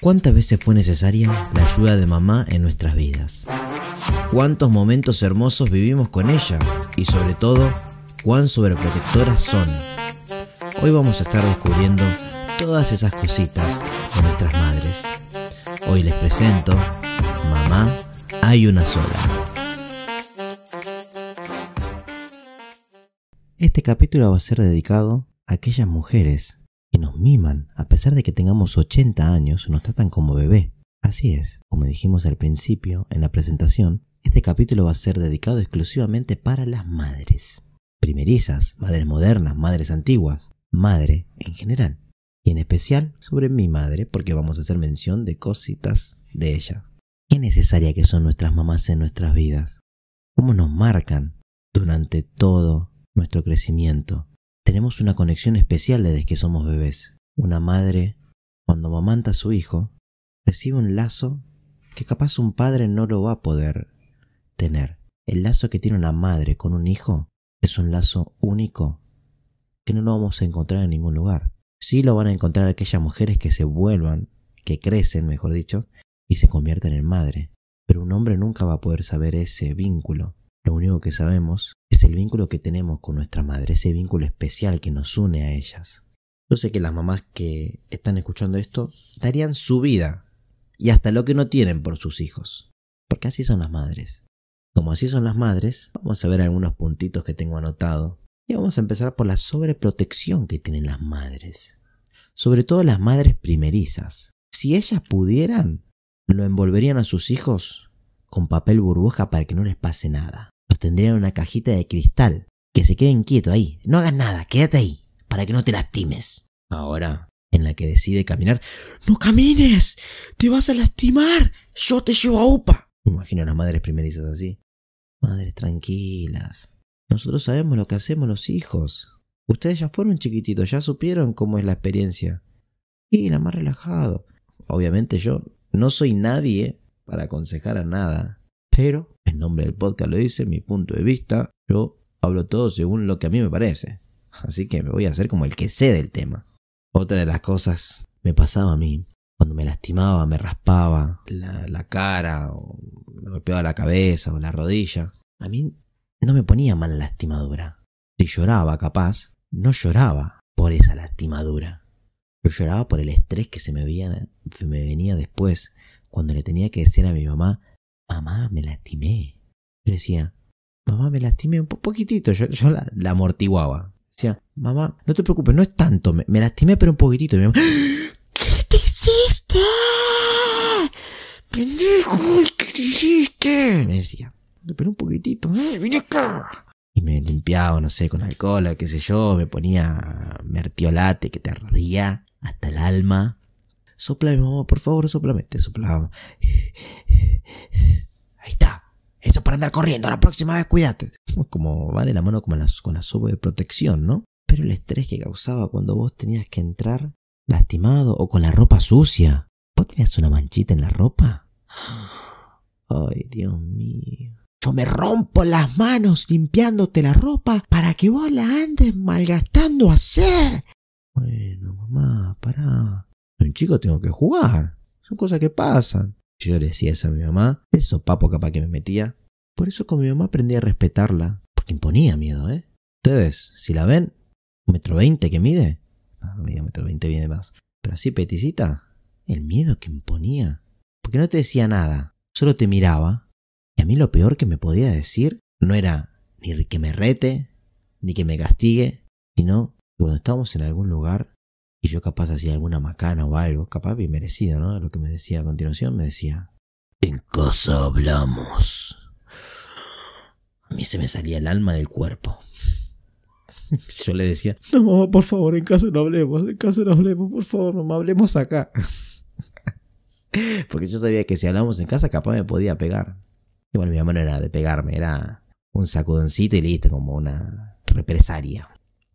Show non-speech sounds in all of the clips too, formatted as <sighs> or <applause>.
¿Cuántas veces fue necesaria la ayuda de mamá en nuestras vidas? ¿Cuántos momentos hermosos vivimos con ella? Y sobre todo, ¿cuán sobreprotectoras son? Hoy vamos a estar descubriendo todas esas cositas de nuestras madres. Hoy les presento, mamá, hay una sola. Este capítulo va a ser dedicado a aquellas mujeres y nos miman, a pesar de que tengamos 80 años, nos tratan como bebé. Así es, como dijimos al principio, en la presentación, este capítulo va a ser dedicado exclusivamente para las madres. Primerizas, madres modernas, madres antiguas, madre en general. Y en especial sobre mi madre, porque vamos a hacer mención de cositas de ella. Qué necesaria que son nuestras mamás en nuestras vidas. Cómo nos marcan durante todo nuestro crecimiento tenemos una conexión especial desde que somos bebés. Una madre, cuando mamanta a su hijo, recibe un lazo que capaz un padre no lo va a poder tener. El lazo que tiene una madre con un hijo es un lazo único que no lo vamos a encontrar en ningún lugar. Sí lo van a encontrar aquellas mujeres que se vuelvan, que crecen, mejor dicho, y se convierten en madre. Pero un hombre nunca va a poder saber ese vínculo lo único que sabemos es el vínculo que tenemos con nuestra madre, ese vínculo especial que nos une a ellas. Yo sé que las mamás que están escuchando esto darían su vida y hasta lo que no tienen por sus hijos. Porque así son las madres. Como así son las madres, vamos a ver algunos puntitos que tengo anotado. Y vamos a empezar por la sobreprotección que tienen las madres. Sobre todo las madres primerizas. Si ellas pudieran, lo envolverían a sus hijos con papel burbuja para que no les pase nada tendrían una cajita de cristal. Que se queden quietos ahí. No hagas nada, quédate ahí, para que no te lastimes. Ahora, en la que decide caminar. ¡No camines! ¡Te vas a lastimar! ¡Yo te llevo a UPA! Imagino a las madres primerizas así. Madres tranquilas. Nosotros sabemos lo que hacemos los hijos. Ustedes ya fueron chiquititos, ya supieron cómo es la experiencia. Y la más relajado. Obviamente yo no soy nadie para aconsejar a nada. Pero el nombre del podcast lo dice, mi punto de vista, yo hablo todo según lo que a mí me parece. Así que me voy a hacer como el que sé del tema. Otra de las cosas me pasaba a mí cuando me lastimaba, me raspaba la, cara, o me golpeaba la cabeza o la rodilla. A mí no me ponía mal lastimadura. Si lloraba, capaz, no lloraba por esa lastimadura. Yo lloraba por el estrés que se me, se me venía después, cuando le tenía que decir a mi mamá mamá, me lastimé. Yo decía, mamá, me lastimé un poquitito. Yo, la, amortiguaba. Decía, mamá, no te preocupes, no es tanto. Me, lastimé, pero un poquitito. ¿qué te hiciste? Pendejo, ¿qué te hiciste? Me decía, pero un poquitito, ¿eh? Y me limpiaba, no sé, con alcohol, qué sé yo, me ponía mertiolate que te ardía hasta el alma soplame mamá, por favor, soplame. Te soplaba. <sighs> Ahí está. Eso para andar corriendo, la próxima vez cuídate. Como va de la mano con la, con la sopa de protección, ¿no? Pero el estrés que causaba cuando vos tenías que entrar lastimado o con la ropa sucia. ¿Vos tenías una manchita en la ropa? <gasps> Ay, Dios mío. Yo me rompo las manos limpiándote la ropa para que vos la andes malgastando a hacer. Bueno, mamá, pará un chico tengo que jugar. Son cosas que pasan. Yo le decía eso a mi mamá, eso papo capaz que me metía. Por eso con mi mamá aprendí a respetarla, porque imponía miedo, ¿eh? Ustedes, si la ven, un metro veinte que mide. No, mide un metro veinte, viene más. Pero así, peticita, el miedo que imponía. Porque no te decía nada, solo te miraba. Y a mí lo peor que me podía decir no era ni que me rete, ni que me castigue, sino que cuando estábamos en algún lugar y yo capaz hacía alguna macana o algo, capaz bien merecido, ¿no? Lo que me decía a continuación, me decía, en casa hablamos. A mí se me salía el alma del cuerpo. <laughs> Yo le decía, no, mamá, por favor, en casa no hablemos, en casa no hablemos, por favor, mamá, hablemos acá. <laughs> Porque yo sabía que si hablábamos en casa, capaz me podía pegar. Y bueno, mi mamá no era de pegarme, era un sacudoncito y listo, como una represaria.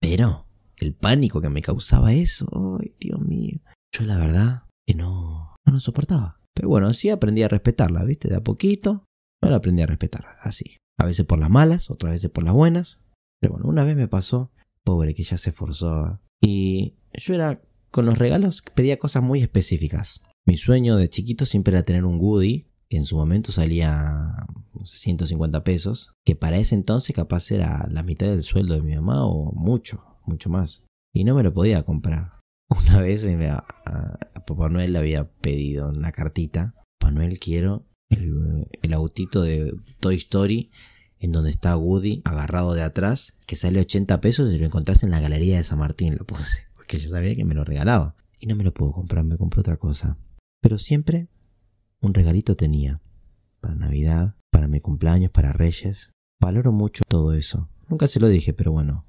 Pero el pánico que me causaba eso. Ay, Dios mío. Yo la verdad que no, no lo soportaba. Pero bueno, sí aprendí a respetarla, ¿viste? De a poquito, Me la aprendí a respetar, así. A veces por las malas, otras veces por las buenas. Pero bueno, una vez me pasó, pobre, que ya se esforzaba. Y yo era, con los regalos pedía cosas muy específicas. Mi sueño de chiquito siempre era tener un goody que en su momento salía, 150 pesos, que para ese entonces capaz era la mitad del sueldo de mi mamá o mucho, mucho más. Y no me lo podía comprar. <laughs> Una vez a, Papá Noel le había pedido una cartita. Papá Noel quiero el, autito de Toy Story en donde está Woody agarrado de atrás, que sale 80 pesos y lo encontraste en la galería de San Martín, lo puse, porque yo sabía que me lo regalaba. Y no me lo puedo comprar, me compré otra cosa. Pero siempre un regalito tenía. Para Navidad, para mi cumpleaños, para Reyes. Valoro mucho todo eso. Nunca se lo dije, pero bueno,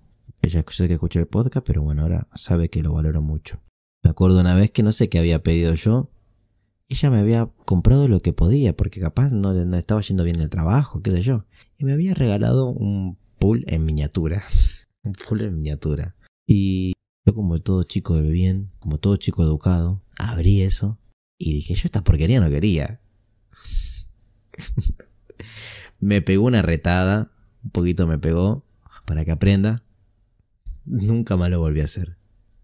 ya sé que escuché el podcast, pero bueno, ahora sabe que lo valoro mucho. Me acuerdo una vez que no sé qué había pedido yo. Ella me había comprado lo que podía, porque capaz no, estaba yendo bien el trabajo, qué sé yo. Y me había regalado un pool en miniatura. <laughs> un pool en miniatura. Y yo como todo chico de bien, como todo chico educado, abrí eso y dije, yo esta porquería no quería. <laughs> me pegó una retada, un poquito me pegó, para que aprenda. Nunca más lo volví a hacer.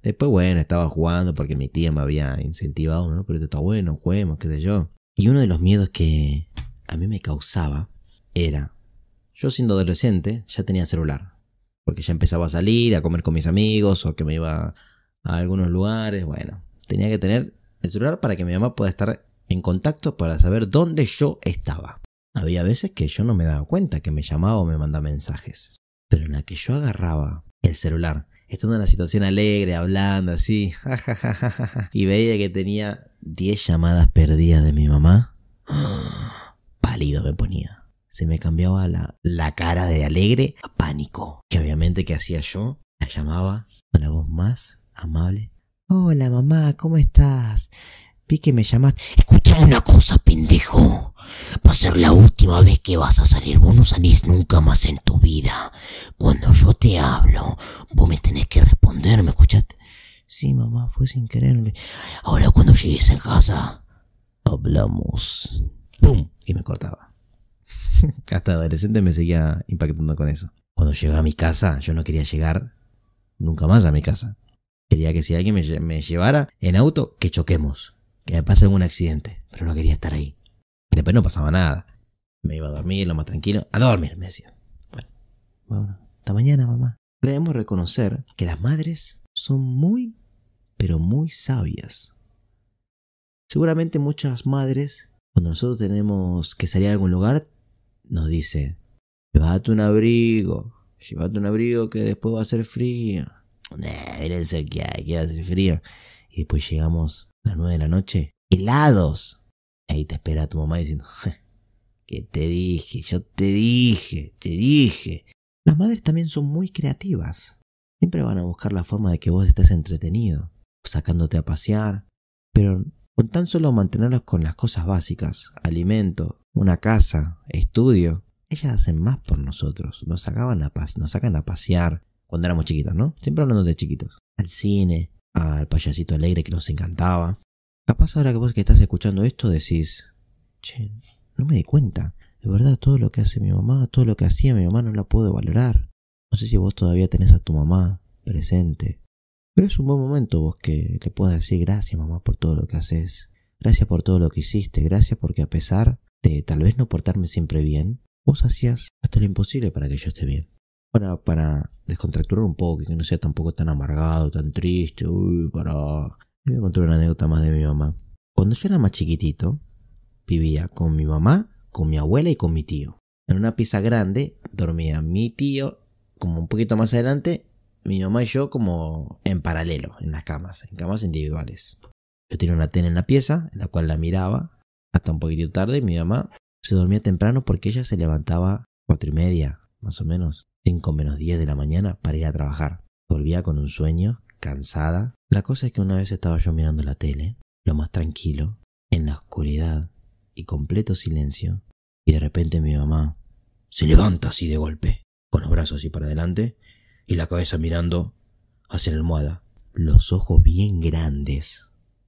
Después, bueno, estaba jugando porque mi tía me había incentivado, ¿no? Pero esto está bueno, juguemos, qué sé yo. Y uno de los miedos que a mí me causaba era, yo siendo adolescente ya tenía celular, porque ya empezaba a salir, a comer con mis amigos o que me iba a algunos lugares, bueno, tenía que tener el celular para que mi mamá pueda estar en contacto para saber dónde yo estaba. Había veces que yo no me daba cuenta que me llamaba o me mandaba mensajes, pero en la que yo agarraba el celular. Estando en la situación alegre, hablando así, jajajaja, <laughs> y veía que tenía 10 llamadas perdidas de mi mamá, <gasps> pálido me ponía. Se me cambiaba la, la cara de alegre a pánico. Que obviamente que hacía yo, la llamaba con la voz más amable. Hola mamá, ¿cómo estás? que me llamas. Escuchame una cosa, pendejo. Va a ser la última vez que vas a salir. Vos no salís nunca más en tu vida. Cuando yo te hablo, vos me tenés que responder, ¿me escuchaste? Sí, mamá, fue sin querer. Ahora cuando llegues a casa, hablamos. ¡Pum! Y me cortaba. <laughs> Hasta adolescente me seguía impactando con eso. Cuando llegué a mi casa, yo no quería llegar nunca más a mi casa. Quería que si alguien me, me llevara en auto, que choquemos que me pase algún accidente, pero no quería estar ahí. Después no pasaba nada. Me iba a dormir, lo más tranquilo. A dormir, me decía. Bueno, bueno, hasta mañana, mamá. Debemos reconocer que las madres son muy, pero muy sabias. Seguramente muchas madres, cuando nosotros tenemos que salir a algún lugar, nos dicen, llévate un abrigo, llévate un abrigo que después va a ser frío. Nah, que hay, que hacer a frío. Y después llegamos las nueve de la noche, helados. Ahí te espera tu mamá diciendo, ¿Qué te dije, yo te dije, te dije. Las madres también son muy creativas. Siempre van a buscar la forma de que vos estés entretenido, sacándote a pasear, pero con tan solo mantenerlos con las cosas básicas, alimento, una casa, estudio, ellas hacen más por nosotros, nos, sacaban a nos sacan a pasear cuando éramos chiquitos, ¿no? Siempre hablando de chiquitos. Al cine, al payasito alegre que nos encantaba. Capaz ahora que vos que estás escuchando esto decís, che, no me di cuenta. De verdad, todo lo que hace mi mamá, todo lo que hacía mi mamá no la puedo valorar. No sé si vos todavía tenés a tu mamá presente. Pero es un buen momento vos que le puedas decir gracias mamá por todo lo que haces. Gracias por todo lo que hiciste. Gracias porque a pesar de tal vez no portarme siempre bien, vos hacías hasta lo imposible para que yo esté bien para, para descontracturar un poco, que no sea tampoco tan amargado, tan triste, uy, para... Voy a contar una anécdota más de mi mamá. Cuando yo era más chiquitito, vivía con mi mamá, con mi abuela y con mi tío. En una pieza grande dormía mi tío, como un poquito más adelante, mi mamá y yo como en paralelo, en las camas, en camas individuales. Yo tenía una tela en la pieza, en la cual la miraba hasta un poquito tarde y mi mamá se dormía temprano porque ella se levantaba cuatro y media, más o menos. 5 menos 10 de la mañana para ir a trabajar. Volvía con un sueño, cansada. La cosa es que una vez estaba yo mirando la tele, lo más tranquilo, en la oscuridad y completo silencio, y de repente mi mamá se levanta así de golpe, con los brazos así para adelante y la cabeza mirando hacia la almohada, los ojos bien grandes,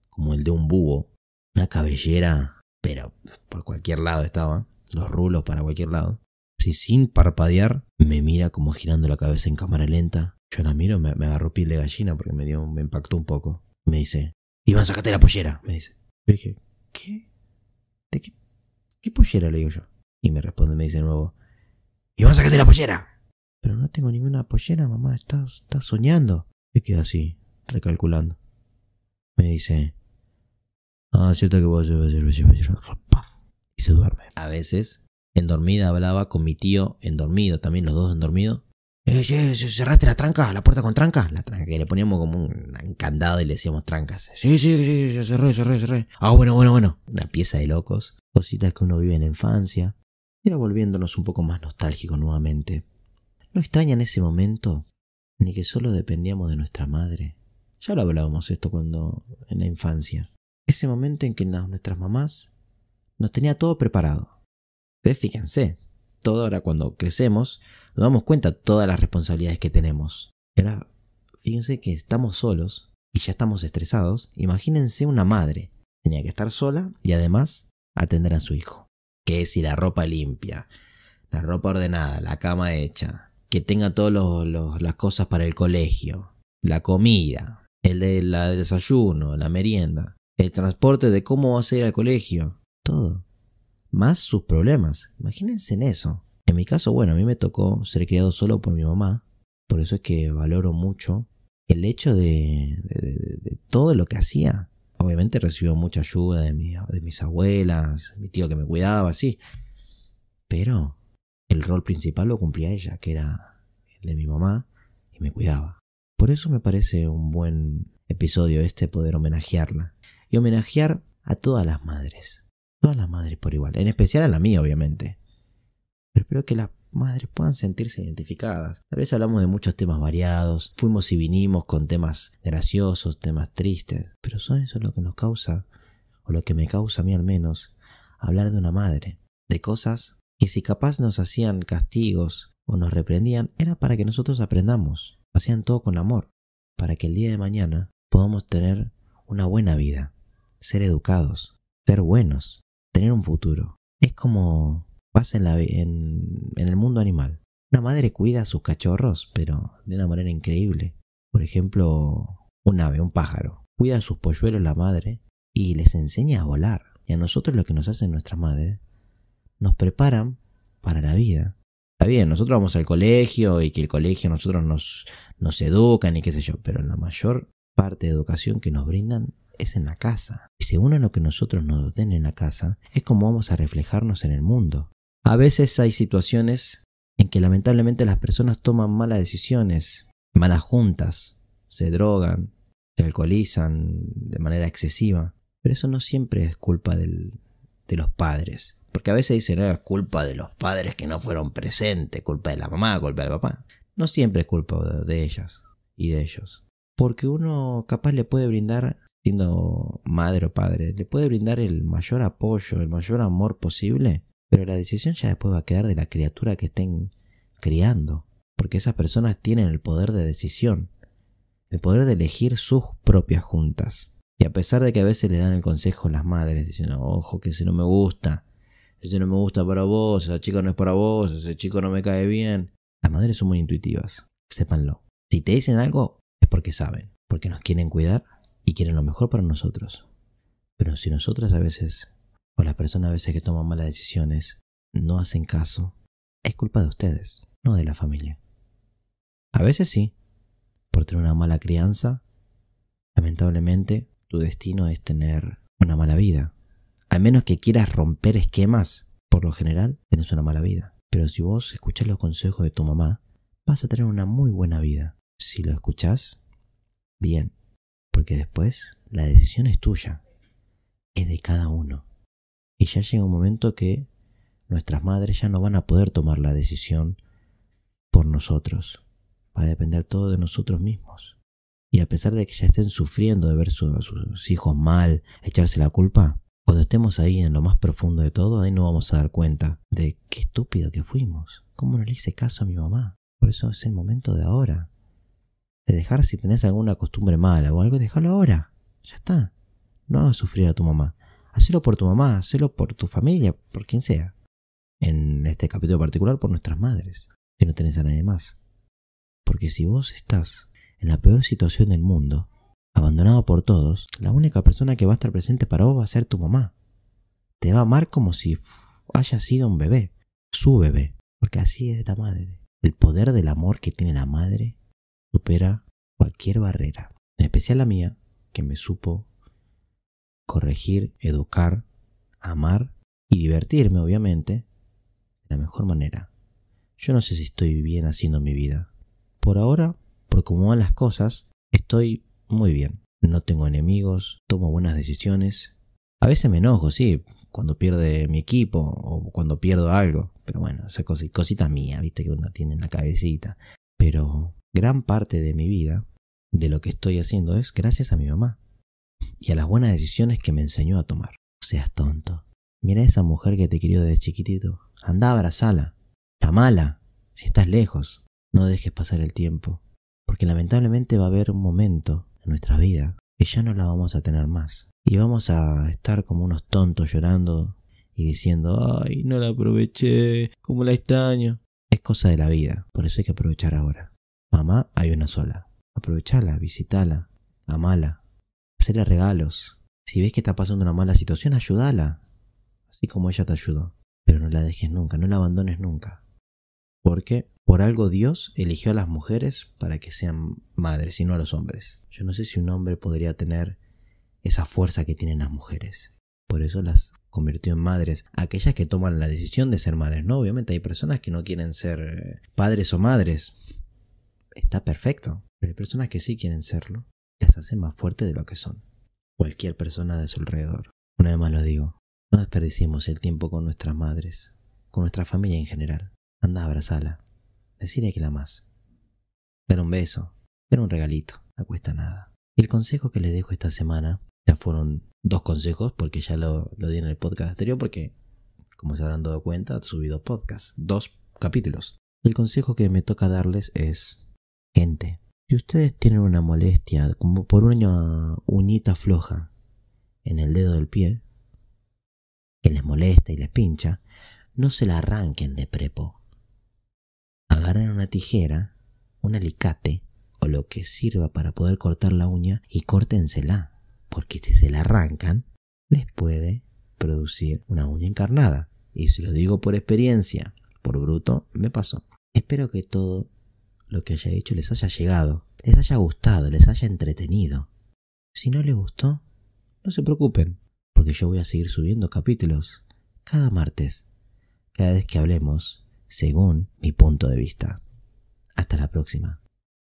como el de un búho, una cabellera, pero por cualquier lado estaba, los rulos para cualquier lado, y sin parpadear me mira como girando la cabeza en cámara lenta. Yo la miro, me, agarro piel de gallina porque me, dio, me impactó un poco. Me dice, Iván, sacate la pollera, me dice. Yo dije, ¿qué? ¿De qué? ¿Qué pollera? Le digo yo. Y me responde, me dice de nuevo, Iván, sacate la pollera. Pero no tengo ninguna pollera, mamá, estás, estás soñando. Me quedo así, recalculando. Me dice, ah, cierto que llevar. Y se duerme. A veces Endormida hablaba con mi tío, endormido también, los dos endormidos. Eh, cerraste la tranca, la puerta con tranca. La tranca, que le poníamos como un candado y le decíamos trancas. Sí, sí, sí, cerré, cerré, cerré. Ah, bueno, bueno, bueno. Una pieza de locos. Cositas que uno vive en la infancia. Era volviéndonos un poco más nostálgicos nuevamente. ¿No extraña en ese momento? Ni que solo dependíamos de nuestra madre. Ya lo hablábamos esto cuando en la infancia. Ese momento en que nuestras mamás nos tenía todo preparado entonces, fíjense, todo ahora cuando crecemos, nos damos cuenta de todas las responsabilidades que tenemos. fíjense que estamos solos y ya estamos estresados. Imagínense una madre. Tenía que estar sola y además atender a su hijo. Que es si la ropa limpia, la ropa ordenada, la cama hecha, que tenga todas las cosas para el colegio, la comida, el, desayuno, la merienda, el transporte de cómo va a ir al colegio, todo más sus problemas. Imagínense en eso. En mi caso, bueno, a mí me tocó ser criado solo por mi mamá, por eso es que valoro mucho el hecho de, todo lo que hacía. Obviamente recibió mucha ayuda de, mis abuelas, mi tío que me cuidaba, sí. Pero el rol principal lo cumplía ella, que era el de mi mamá, y me cuidaba. Por eso me parece un buen episodio este poder homenajearla. Y homenajear a todas las madres. Todas las madres por igual, en especial a la mía, obviamente. Pero espero que las madres puedan sentirse identificadas. Tal vez hablamos de muchos temas variados, fuimos y vinimos con temas graciosos, temas tristes, pero son eso lo que nos causa, o lo que me causa a mí al menos, hablar de una madre, de cosas que si capaz nos hacían castigos o nos reprendían, era para que nosotros aprendamos, hacían todo con amor, para que el día de mañana podamos tener una buena vida, ser educados, ser buenos, tener un futuro. Es como pasa en, la, en, el mundo animal. Una madre cuida a sus cachorros, pero de una manera increíble. Por ejemplo, un ave, un pájaro. Cuida a sus polluelos la madre y les enseña a volar. Y a nosotros lo que nos hacen nuestras madres, nos preparan para la vida. Está bien, nosotros vamos al colegio y que el colegio nosotros nos, nos educan y qué sé yo, pero la mayor parte de educación que nos brindan es en la casa. Y según a lo que nosotros nos den en la casa, es como vamos a reflejarnos en el mundo. A veces hay situaciones en que lamentablemente las personas toman malas decisiones, malas juntas, se drogan, se alcoholizan de manera excesiva. Pero eso no siempre es culpa del, de los padres. Porque a veces dicen, ah, es culpa de los padres que no fueron presentes, culpa de la mamá, culpa del papá. No siempre es culpa de ellas y de ellos. Porque uno capaz le puede brindar siendo madre o padre, le puede brindar el mayor apoyo, el mayor amor posible, pero la decisión ya después va a quedar de la criatura que estén criando, porque esas personas tienen el poder de decisión, el poder de elegir sus propias juntas. Y a pesar de que a veces le dan el consejo a las madres, diciendo, ojo, que ese no me gusta, ese no me gusta para vos, esa chica no es para vos, ese chico no me cae bien. Las madres son muy intuitivas, sépanlo. Si te dicen algo, es porque saben, porque nos quieren cuidar y quieren lo mejor para nosotros. Pero si nosotras a veces, o las personas a veces que toman malas decisiones, no hacen caso, es culpa de ustedes, no de la familia. A veces sí, por tener una mala crianza, lamentablemente tu destino es tener una mala vida. Al menos que quieras romper esquemas, por lo general tienes una mala vida. Pero si vos escuchás los consejos de tu mamá, vas a tener una muy buena vida. Si lo escuchás, bien. Porque después la decisión es tuya, es de cada uno. Y ya llega un momento que nuestras madres ya no van a poder tomar la decisión por nosotros. Va a depender todo de nosotros mismos. Y a pesar de que ya estén sufriendo de ver a sus hijos mal, echarse la culpa, cuando estemos ahí en lo más profundo de todo, ahí no vamos a dar cuenta de qué estúpido que fuimos. ¿Cómo no le hice caso a mi mamá? Por eso es el momento de ahora de dejar si tenés alguna costumbre mala o algo, Dejalo ahora. Ya está. No hagas sufrir a tu mamá. Hacelo por tu mamá, hacelo por tu familia, por quien sea. En este capítulo particular, por nuestras madres, si no tenés a nadie más. Porque si vos estás en la peor situación del mundo, abandonado por todos, la única persona que va a estar presente para vos va a ser tu mamá. Te va a amar como si haya sido un bebé, su bebé, porque así es la madre. El poder del amor que tiene la madre supera cualquier barrera, en especial la mía, que me supo corregir, educar, amar y divertirme, obviamente, de la mejor manera. Yo no sé si estoy bien haciendo mi vida. Por ahora, por cómo van las cosas, estoy muy bien. No tengo enemigos, tomo buenas decisiones. A veces me enojo, sí, cuando pierde mi equipo o cuando pierdo algo. Pero bueno, esas cosita mía, viste, que uno tiene en la cabecita. Pero gran parte de mi vida, de lo que estoy haciendo, es gracias a mi mamá y a las buenas decisiones que me enseñó a tomar. seas tonto. Mira a esa mujer que te crió desde chiquitito. Anda, abrazala. mala. Si estás lejos, no dejes pasar el tiempo. Porque lamentablemente va a haber un momento en nuestra vida que ya no la vamos a tener más. Y vamos a estar como unos tontos llorando y diciendo, ay, no la aproveché, como la extraño. Es cosa de la vida, por eso hay que aprovechar ahora. Mamá hay una sola. Aprovechala, visitala, amala, hacerle regalos. Si ves que está pasando una mala situación, ayúdala, así como ella te ayudó. Pero no la dejes nunca, no la abandones nunca. Porque por algo Dios eligió a las mujeres para que sean madres y no a los hombres. Yo no sé si un hombre podría tener esa fuerza que tienen las mujeres. Por eso las convirtió en madres. Aquellas que toman la decisión de ser madres, ¿no? Obviamente hay personas que no quieren ser eh, padres o madres está perfecto. Pero hay personas que sí quieren serlo, las hacen más fuertes de lo que son. Cualquier persona de su alrededor. Una vez más lo digo, no desperdiciemos el tiempo con nuestras madres, con nuestra familia en general. Anda a abrazarla, decirle que la más. Dar un beso, dar un regalito, no cuesta nada. Y el consejo que les dejo esta semana, ya fueron dos consejos porque ya lo, di en el podcast anterior porque, como se habrán dado cuenta, subí dos podcast, dos capítulos. El consejo que me toca darles es Gente, si ustedes tienen una molestia como por una uñita floja en el dedo del pie, que les molesta y les pincha, no se la arranquen de prepo. Agarren una tijera, un alicate o lo que sirva para poder cortar la uña y córtensela, porque si se la arrancan, les puede producir una uña encarnada. Y si lo digo por experiencia, por bruto, me pasó. Espero que todo lo que haya dicho les haya llegado, les haya gustado, les haya entretenido. Si no les gustó, no se preocupen, porque yo voy a seguir subiendo capítulos cada martes, cada vez que hablemos según mi punto de vista. Hasta la próxima.